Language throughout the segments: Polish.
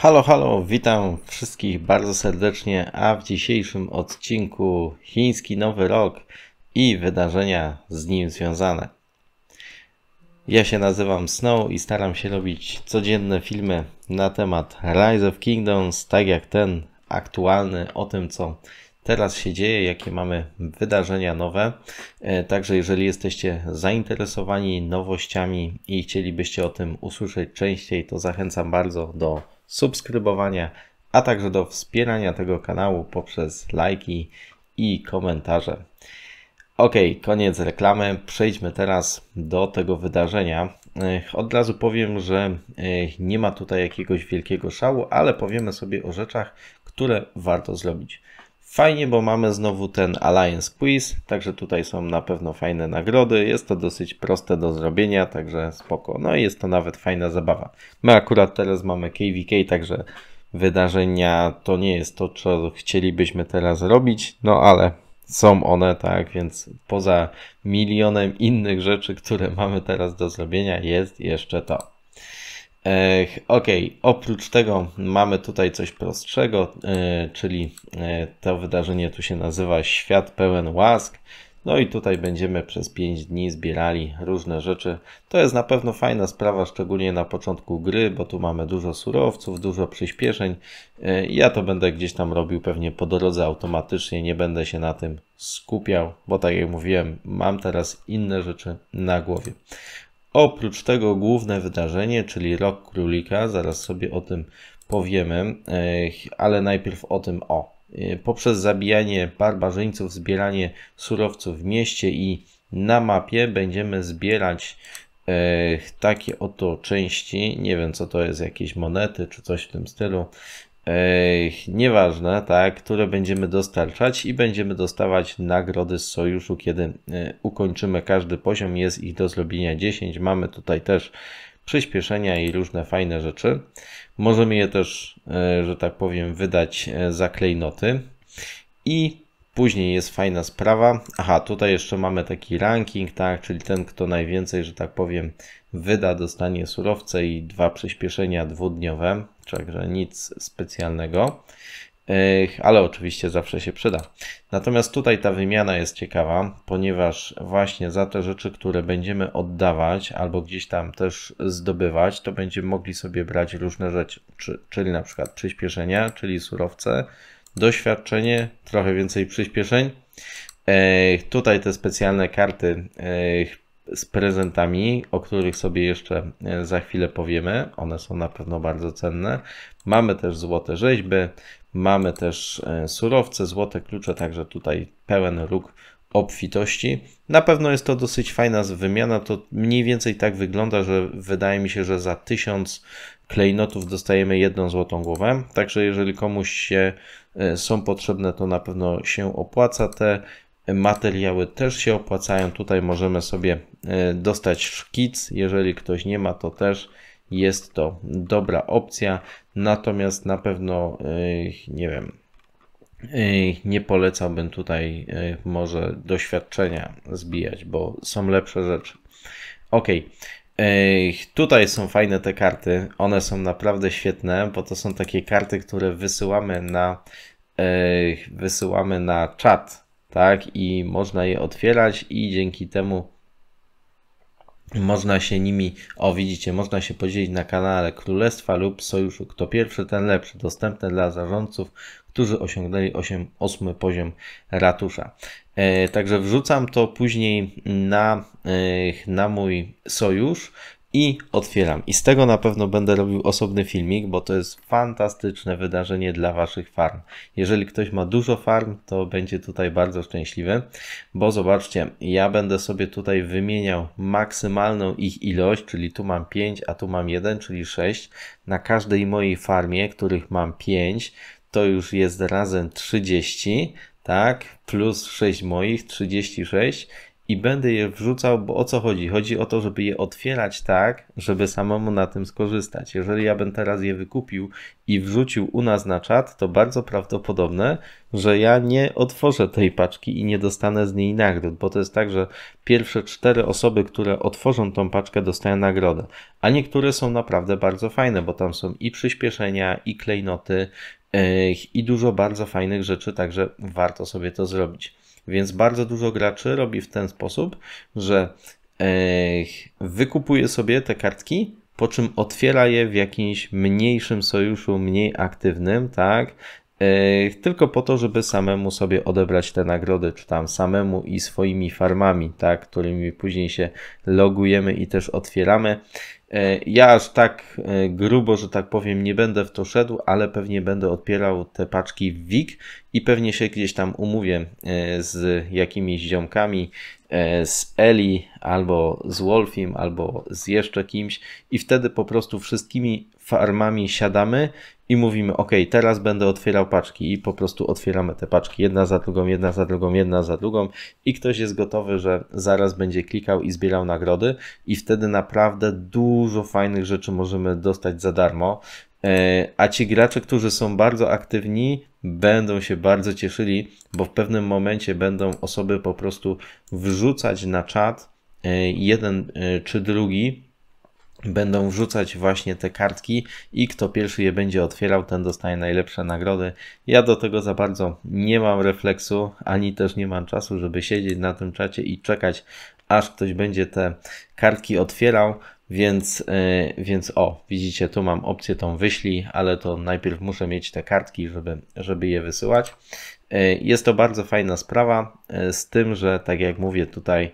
Halo, halo, witam wszystkich bardzo serdecznie, a w dzisiejszym odcinku Chiński Nowy Rok i wydarzenia z nim związane. Ja się nazywam Snow i staram się robić codzienne filmy na temat Rise of Kingdoms, tak jak ten aktualny, o tym co teraz się dzieje, jakie mamy wydarzenia nowe. E, także jeżeli jesteście zainteresowani nowościami i chcielibyście o tym usłyszeć częściej, to zachęcam bardzo do subskrybowania, a także do wspierania tego kanału poprzez lajki i komentarze. Ok, koniec reklamy. Przejdźmy teraz do tego wydarzenia. Od razu powiem, że nie ma tutaj jakiegoś wielkiego szału, ale powiemy sobie o rzeczach, które warto zrobić. Fajnie, bo mamy znowu ten Alliance Quiz, także tutaj są na pewno fajne nagrody. Jest to dosyć proste do zrobienia, także spoko. No i jest to nawet fajna zabawa. My akurat teraz mamy KVK, także wydarzenia to nie jest to, co chcielibyśmy teraz robić, no ale są one, tak, więc poza milionem innych rzeczy, które mamy teraz do zrobienia, jest jeszcze to. Ok, oprócz tego mamy tutaj coś prostszego, e, czyli e, to wydarzenie tu się nazywa Świat pełen łask. No i tutaj będziemy przez 5 dni zbierali różne rzeczy. To jest na pewno fajna sprawa, szczególnie na początku gry, bo tu mamy dużo surowców, dużo przyspieszeń. E, ja to będę gdzieś tam robił pewnie po drodze automatycznie, nie będę się na tym skupiał, bo tak jak mówiłem, mam teraz inne rzeczy na głowie. Oprócz tego główne wydarzenie, czyli Rok Królika, zaraz sobie o tym powiemy, e, ale najpierw o tym o. E, poprzez zabijanie barbarzyńców, zbieranie surowców w mieście i na mapie będziemy zbierać e, takie oto części, nie wiem co to jest, jakieś monety czy coś w tym stylu, nieważne, tak, które będziemy dostarczać i będziemy dostawać nagrody z sojuszu, kiedy e, ukończymy każdy poziom. Jest ich do zrobienia 10. Mamy tutaj też przyspieszenia i różne fajne rzeczy. Możemy je też, e, że tak powiem, wydać e, za klejnoty. I Później jest fajna sprawa. Aha, tutaj jeszcze mamy taki ranking, tak, czyli ten, kto najwięcej, że tak powiem, wyda, dostanie surowce i dwa przyspieszenia dwudniowe, także nic specjalnego. Ale oczywiście zawsze się przyda. Natomiast tutaj ta wymiana jest ciekawa, ponieważ właśnie za te rzeczy, które będziemy oddawać albo gdzieś tam też zdobywać, to będziemy mogli sobie brać różne rzeczy, czyli na przykład przyspieszenia, czyli surowce, doświadczenie, trochę więcej przyspieszeń. Tutaj te specjalne karty z prezentami, o których sobie jeszcze e, za chwilę powiemy. One są na pewno bardzo cenne. Mamy też złote rzeźby, mamy też e, surowce, złote klucze, także tutaj pełen róg obfitości. Na pewno jest to dosyć fajna wymiana, to mniej więcej tak wygląda, że wydaje mi się, że za 1000 klejnotów dostajemy jedną złotą głowę, także jeżeli komuś się e, są potrzebne, to na pewno się opłaca. Te materiały też się opłacają, tutaj możemy sobie e, dostać szkic, jeżeli ktoś nie ma, to też jest to dobra opcja, natomiast na pewno, e, nie wiem, nie polecałbym tutaj e, może doświadczenia zbijać, bo są lepsze rzeczy. Ok, e, tutaj są fajne te karty. One są naprawdę świetne, bo to są takie karty, które wysyłamy na e, wysyłamy na czat, tak? I można je otwierać i dzięki temu można się nimi, o widzicie, można się podzielić na kanale Królestwa lub Sojuszu. Kto pierwszy, ten lepszy. Dostępne dla zarządców, którzy osiągnęli 8, 8 poziom ratusza. E, także wrzucam to później na, e, na mój sojusz i otwieram. I z tego na pewno będę robił osobny filmik, bo to jest fantastyczne wydarzenie dla Waszych farm. Jeżeli ktoś ma dużo farm, to będzie tutaj bardzo szczęśliwy, bo zobaczcie, ja będę sobie tutaj wymieniał maksymalną ich ilość, czyli tu mam 5, a tu mam 1, czyli 6. Na każdej mojej farmie, których mam 5, to już jest razem 30, tak, plus 6 moich, 36 i będę je wrzucał, bo o co chodzi? Chodzi o to, żeby je otwierać tak, żeby samemu na tym skorzystać. Jeżeli ja bym teraz je wykupił i wrzucił u nas na czat, to bardzo prawdopodobne, że ja nie otworzę tej paczki i nie dostanę z niej nagród, bo to jest tak, że pierwsze cztery osoby, które otworzą tą paczkę, dostają nagrodę. A niektóre są naprawdę bardzo fajne, bo tam są i przyspieszenia, i klejnoty, e, i dużo bardzo fajnych rzeczy, także warto sobie to zrobić. Więc bardzo dużo graczy robi w ten sposób, że e, wykupuje sobie te kartki, po czym otwiera je w jakimś mniejszym sojuszu, mniej aktywnym, tak? E, tylko po to, żeby samemu sobie odebrać te nagrody, czy tam samemu i swoimi farmami, tak, którymi później się logujemy i też otwieramy. E, ja aż tak e, grubo, że tak powiem, nie będę w to szedł, ale pewnie będę odpierał te paczki w WIG i pewnie się gdzieś tam umówię e, z jakimiś ziomkami, z Eli albo z Wolfim, albo z jeszcze kimś i wtedy po prostu wszystkimi farmami siadamy i mówimy, ok, teraz będę otwierał paczki i po prostu otwieramy te paczki jedna za drugą, jedna za drugą, jedna za drugą i ktoś jest gotowy, że zaraz będzie klikał i zbierał nagrody i wtedy naprawdę dużo fajnych rzeczy możemy dostać za darmo. E, a ci gracze, którzy są bardzo aktywni, będą się bardzo cieszyli, bo w pewnym momencie będą osoby po prostu wrzucać na czat e, jeden e, czy drugi będą wrzucać właśnie te kartki i kto pierwszy je będzie otwierał, ten dostaje najlepsze nagrody. Ja do tego za bardzo nie mam refleksu, ani też nie mam czasu, żeby siedzieć na tym czacie i czekać, aż ktoś będzie te kartki otwierał. Więc, y, więc o, widzicie, tu mam opcję tą wyślij, ale to najpierw muszę mieć te kartki, żeby, żeby je wysyłać. Y, jest to bardzo fajna sprawa, y, z tym, że tak jak mówię tutaj,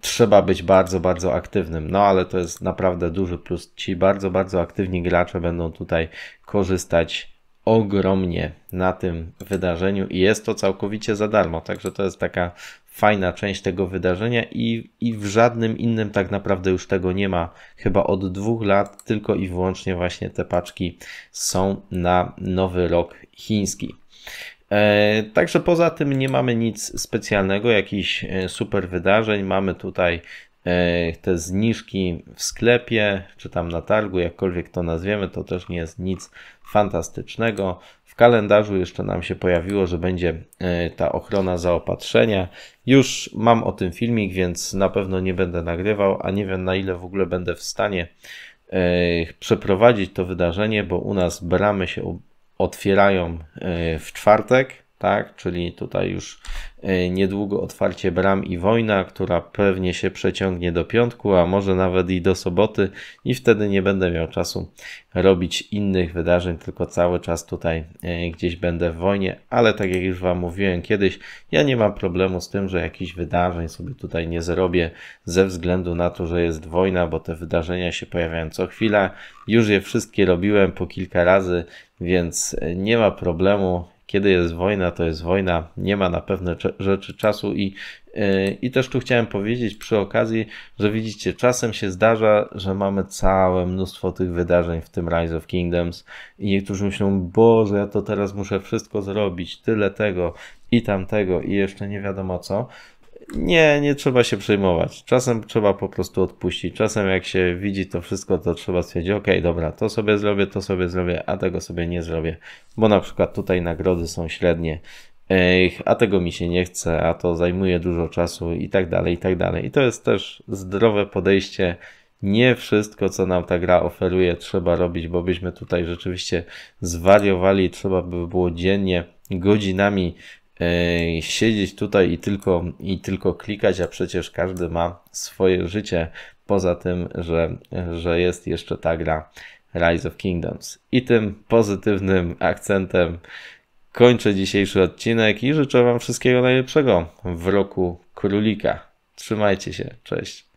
trzeba być bardzo, bardzo aktywnym. No ale to jest naprawdę duży plus. Ci bardzo, bardzo aktywni gracze będą tutaj korzystać ogromnie na tym wydarzeniu i jest to całkowicie za darmo. Także to jest taka fajna część tego wydarzenia i, i w żadnym innym tak naprawdę już tego nie ma. Chyba od dwóch lat tylko i wyłącznie właśnie te paczki są na nowy rok chiński. E, także poza tym nie mamy nic specjalnego, jakichś e, super wydarzeń. Mamy tutaj e, te zniżki w sklepie, czy tam na targu, jakkolwiek to nazwiemy, to też nie jest nic fantastycznego. W kalendarzu jeszcze nam się pojawiło, że będzie ta ochrona zaopatrzenia. Już mam o tym filmik, więc na pewno nie będę nagrywał, a nie wiem na ile w ogóle będę w stanie przeprowadzić to wydarzenie, bo u nas bramy się otwierają y, w czwartek, tak? Czyli tutaj już E, niedługo otwarcie bram i wojna, która pewnie się przeciągnie do piątku, a może nawet i do soboty, i wtedy nie będę miał czasu robić innych wydarzeń, tylko cały czas tutaj e, gdzieś będę w wojnie. Ale tak jak już Wam mówiłem kiedyś, ja nie mam problemu z tym, że jakichś wydarzeń sobie tutaj nie zrobię ze względu na to, że jest wojna, bo te wydarzenia się pojawiają co chwila. Już je wszystkie robiłem po kilka razy, więc e, nie ma problemu kiedy jest wojna, to jest wojna, nie ma na pewne rzeczy czasu i, e, i też tu chciałem powiedzieć przy okazji, że widzicie, czasem się zdarza, że mamy całe mnóstwo tych wydarzeń, w tym Rise of Kingdoms i niektórzy myślą, Boże, ja to teraz muszę wszystko zrobić, tyle tego i tamtego i jeszcze nie wiadomo co, nie, nie trzeba się przejmować. Czasem trzeba po prostu odpuścić. Czasem jak się widzi to wszystko, to trzeba stwierdzić, ok, dobra, to sobie zrobię, to sobie zrobię, a tego sobie nie zrobię. Bo na przykład tutaj nagrody są średnie, Ech, a tego mi się nie chce, a to zajmuje dużo czasu i tak dalej, i tak dalej. I to jest też zdrowe podejście. Nie wszystko, co nam ta gra oferuje, trzeba robić, bo byśmy tutaj rzeczywiście zwariowali. Trzeba by było dziennie godzinami siedzieć tutaj i tylko, i tylko klikać, a przecież każdy ma swoje życie poza tym, że, że jest jeszcze ta gra Rise of Kingdoms. I tym pozytywnym akcentem kończę dzisiejszy odcinek i życzę Wam wszystkiego najlepszego w roku królika. Trzymajcie się, cześć.